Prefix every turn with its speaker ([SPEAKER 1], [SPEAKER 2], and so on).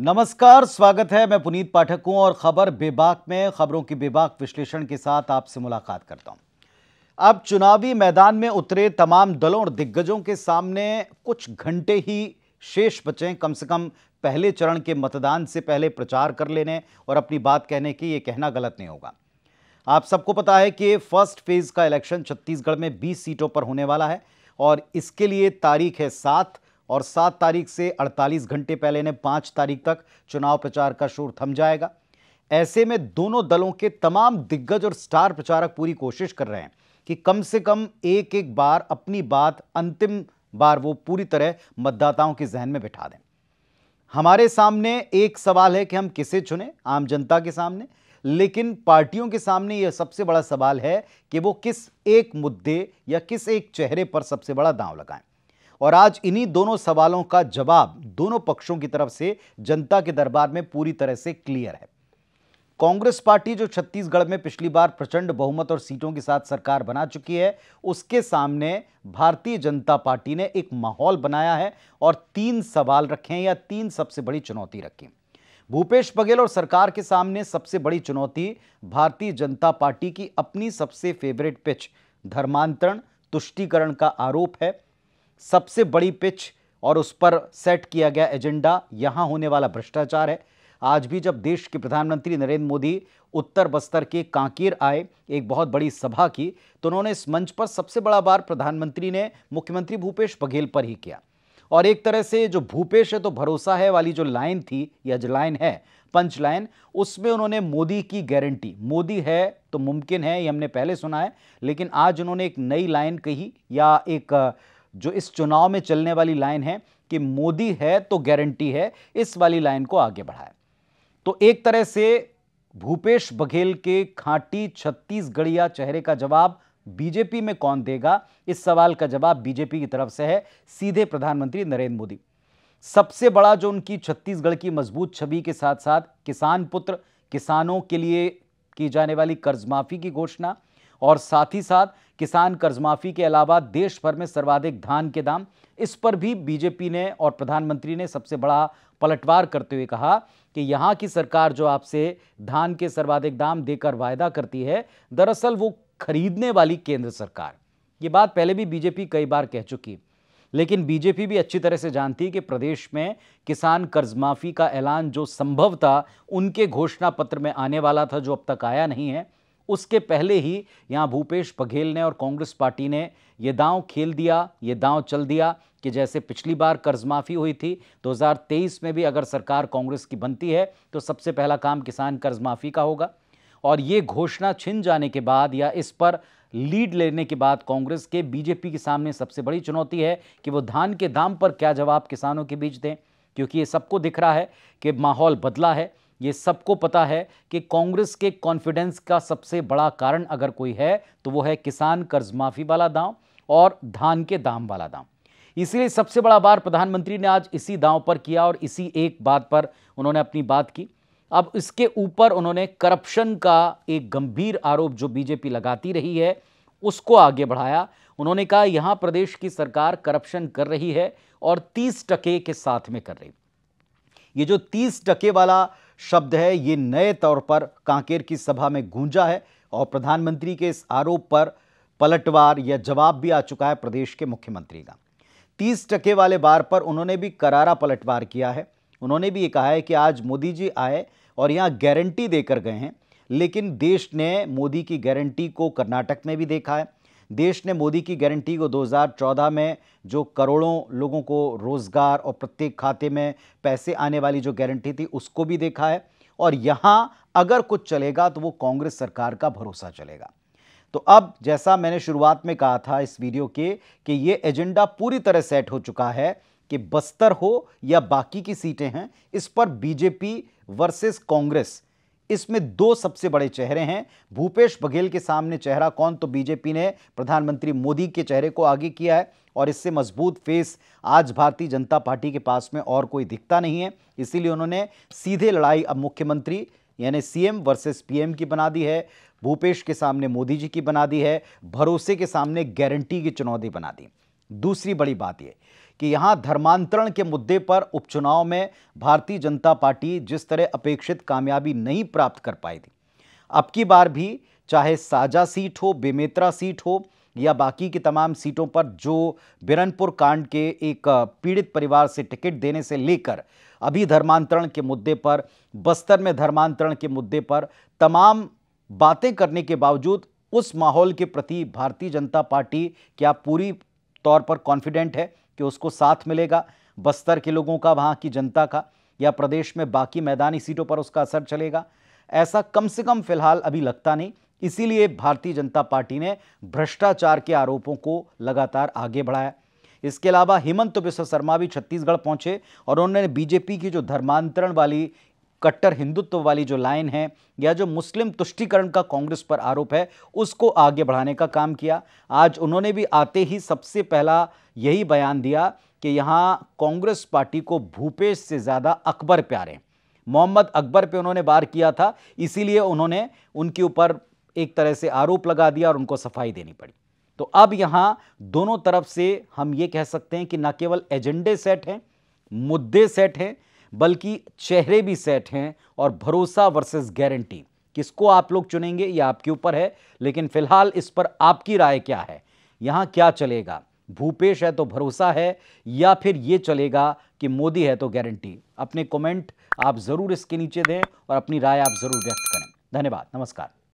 [SPEAKER 1] नमस्कार स्वागत है मैं पुनीत पाठक हूं और खबर बेबाक में खबरों की बेबाक विश्लेषण के साथ आपसे मुलाकात करता हूं अब चुनावी मैदान में उतरे तमाम दलों और दिग्गजों के सामने कुछ घंटे ही शेष बचें कम से कम पहले चरण के मतदान से पहले प्रचार कर लेने और अपनी बात कहने की ये कहना गलत नहीं होगा आप सबको पता है कि फर्स्ट फेज का इलेक्शन छत्तीसगढ़ में 20 सीटों पर होने वाला है और इसके लिए तारीख है सात और 7 तारीख से 48 घंटे पहले ने 5 तारीख तक चुनाव प्रचार का शोर थम जाएगा ऐसे में दोनों दलों के तमाम दिग्गज और स्टार प्रचारक पूरी कोशिश कर रहे हैं कि कम से कम एक एक बार अपनी बात अंतिम बार वो पूरी तरह मतदाताओं के जहन में बिठा दें हमारे सामने एक सवाल है कि हम किसे चुने आम जनता के सामने लेकिन पार्टियों के सामने यह सबसे बड़ा सवाल है कि वो किस एक मुद्दे या किस एक चेहरे पर सबसे बड़ा दांव लगाएं और आज इन्हीं दोनों सवालों का जवाब दोनों पक्षों की तरफ से जनता के दरबार में पूरी तरह से क्लियर है कांग्रेस पार्टी जो छत्तीसगढ़ में पिछली बार प्रचंड बहुमत और सीटों के साथ सरकार बना चुकी है उसके सामने भारतीय जनता पार्टी ने एक माहौल बनाया है और तीन सवाल रखे या तीन सबसे बड़ी चुनौती रखी भूपेश बघेल और सरकार के सामने सबसे बड़ी चुनौती भारतीय जनता पार्टी की अपनी सबसे फेवरेट पिच धर्मांतरण तुष्टिकरण का आरोप है सबसे बड़ी पिच और उस पर सेट किया गया एजेंडा यहाँ होने वाला भ्रष्टाचार है आज भी जब देश के प्रधानमंत्री नरेंद्र मोदी उत्तर बस्तर के कांकेर आए एक बहुत बड़ी सभा की तो उन्होंने इस मंच पर सबसे बड़ा बार प्रधानमंत्री ने मुख्यमंत्री भूपेश बघेल पर ही किया और एक तरह से जो भूपेश है तो भरोसा है वाली जो लाइन थी या जो लाइन है पंच लाइन उसमें उन्होंने मोदी की गारंटी मोदी है तो मुमकिन है ये हमने पहले सुना है लेकिन आज उन्होंने एक नई लाइन कही या एक जो इस चुनाव में चलने वाली लाइन है कि मोदी है तो गारंटी है इस वाली लाइन को आगे बढ़ाए तो एक तरह से भूपेश बघेल के खांटी छत्तीसगढ़िया चेहरे का जवाब बीजेपी में कौन देगा इस सवाल का जवाब बीजेपी की तरफ से है सीधे प्रधानमंत्री नरेंद्र मोदी सबसे बड़ा जो उनकी छत्तीसगढ़ की मजबूत छवि के साथ साथ किसान पुत्र किसानों के लिए की जाने वाली कर्ज माफी की घोषणा और साथ ही साथ किसान कर्ज माफी के अलावा देश भर में सर्वाधिक धान के दाम इस पर भी बीजेपी ने और प्रधानमंत्री ने सबसे बड़ा पलटवार करते हुए कहा कि यहाँ की सरकार जो आपसे धान के सर्वाधिक दाम देकर वायदा करती है दरअसल वो खरीदने वाली केंद्र सरकार ये बात पहले भी बीजेपी कई बार कह चुकी लेकिन बीजेपी भी अच्छी तरह से जानती कि प्रदेश में किसान कर्ज माफी का ऐलान जो संभव था उनके घोषणा पत्र में आने वाला था जो अब तक आया नहीं है उसके पहले ही यहाँ भूपेश बघेल ने और कांग्रेस पार्टी ने ये दांव खेल दिया ये दांव चल दिया कि जैसे पिछली बार कर्ज माफ़ी हुई थी 2023 में भी अगर सरकार कांग्रेस की बनती है तो सबसे पहला काम किसान कर्ज माफ़ी का होगा और ये घोषणा छिन जाने के बाद या इस पर लीड लेने के बाद कांग्रेस के बीजेपी के सामने सबसे बड़ी चुनौती है कि वो धान के दाम पर क्या जवाब किसानों के बीच दें क्योंकि ये सबको दिख रहा है कि माहौल बदला है ये सबको पता है कि कांग्रेस के कॉन्फिडेंस का सबसे बड़ा कारण अगर कोई है तो वो है किसान कर्ज माफी वाला दांव और धान के दाम वाला दाम इसीलिए सबसे बड़ा बार प्रधानमंत्री ने आज इसी दांव पर किया और इसी एक बात पर उन्होंने अपनी बात की अब इसके ऊपर उन्होंने करप्शन का एक गंभीर आरोप जो बीजेपी लगाती रही है उसको आगे बढ़ाया उन्होंने कहा यहां प्रदेश की सरकार करप्शन कर रही है और तीस टके के साथ में कर रही ये जो तीस टके वाला शब्द है ये नए तौर पर कांकेर की सभा में गूंजा है और प्रधानमंत्री के इस आरोप पर पलटवार या जवाब भी आ चुका है प्रदेश के मुख्यमंत्री का तीस टके वाले बार पर उन्होंने भी करारा पलटवार किया है उन्होंने भी ये कहा है कि आज मोदी जी आए और यहाँ गारंटी देकर गए हैं लेकिन देश ने मोदी की गारंटी को कर्नाटक में भी देखा है देश ने मोदी की गारंटी को 2014 में जो करोड़ों लोगों को रोज़गार और प्रत्येक खाते में पैसे आने वाली जो गारंटी थी उसको भी देखा है और यहाँ अगर कुछ चलेगा तो वो कांग्रेस सरकार का भरोसा चलेगा तो अब जैसा मैंने शुरुआत में कहा था इस वीडियो के कि ये एजेंडा पूरी तरह सेट हो चुका है कि बस्तर हो या बाकी की सीटें हैं इस पर बीजेपी वर्सेस कांग्रेस इसमें दो सबसे बड़े चेहरे हैं भूपेश बघेल के सामने चेहरा कौन तो बीजेपी ने प्रधानमंत्री मोदी के चेहरे को आगे किया है और इससे मजबूत फेस आज भारतीय जनता पार्टी के पास में और कोई दिखता नहीं है इसीलिए उन्होंने सीधे लड़ाई अब मुख्यमंत्री यानी सीएम वर्सेस पीएम की बना दी है भूपेश के सामने मोदी जी की बना दी है भरोसे के सामने गारंटी की चुनौती बना दी दूसरी बड़ी बात यह कि यहां धर्मांतरण के मुद्दे पर उपचुनाव में भारतीय जनता पार्टी जिस तरह अपेक्षित कामयाबी नहीं प्राप्त कर पाई थी अब की बार भी चाहे साजा सीट हो बेमेतरा सीट हो या बाकी की तमाम सीटों पर जो बिरनपुर कांड के एक पीड़ित परिवार से टिकट देने से लेकर अभी धर्मांतरण के मुद्दे पर बस्तर में धर्मांतरण के मुद्दे पर तमाम बातें करने के बावजूद उस माहौल के प्रति भारतीय जनता पार्टी क्या पूरी तौर पर कॉन्फिडेंट है कि उसको साथ मिलेगा बस्तर के लोगों का वहाँ की जनता का या प्रदेश में बाकी मैदानी सीटों पर उसका असर चलेगा ऐसा कम से कम फिलहाल अभी लगता नहीं इसीलिए भारतीय जनता पार्टी ने भ्रष्टाचार के आरोपों को लगातार आगे बढ़ाया इसके अलावा हेमंत तो शर्मा भी छत्तीसगढ़ पहुंचे और उन्होंने बीजेपी की जो धर्मांतरण वाली कट्टर हिंदुत्व वाली जो लाइन है या जो मुस्लिम तुष्टिकरण का कांग्रेस पर आरोप है उसको आगे बढ़ाने का काम किया आज उन्होंने भी आते ही सबसे पहला यही बयान दिया कि यहाँ कांग्रेस पार्टी को भूपेश से ज़्यादा अकबर प्यारे मोहम्मद अकबर पे उन्होंने बार किया था इसीलिए उन्होंने उनके ऊपर एक तरह से आरोप लगा दिया और उनको सफाई देनी पड़ी तो अब यहाँ दोनों तरफ से हम ये कह सकते हैं कि न केवल एजेंडे सेट हैं मुद्दे सेट हैं बल्कि चेहरे भी सेट हैं और भरोसा वर्सेस गारंटी किसको आप लोग चुनेंगे ये आपके ऊपर है लेकिन फिलहाल इस पर आपकी राय क्या है यहाँ क्या चलेगा भूपेश है तो भरोसा है या फिर ये चलेगा कि मोदी है तो गारंटी अपने कमेंट आप ज़रूर इसके नीचे दें और अपनी राय आप ज़रूर व्यक्त करें धन्यवाद नमस्कार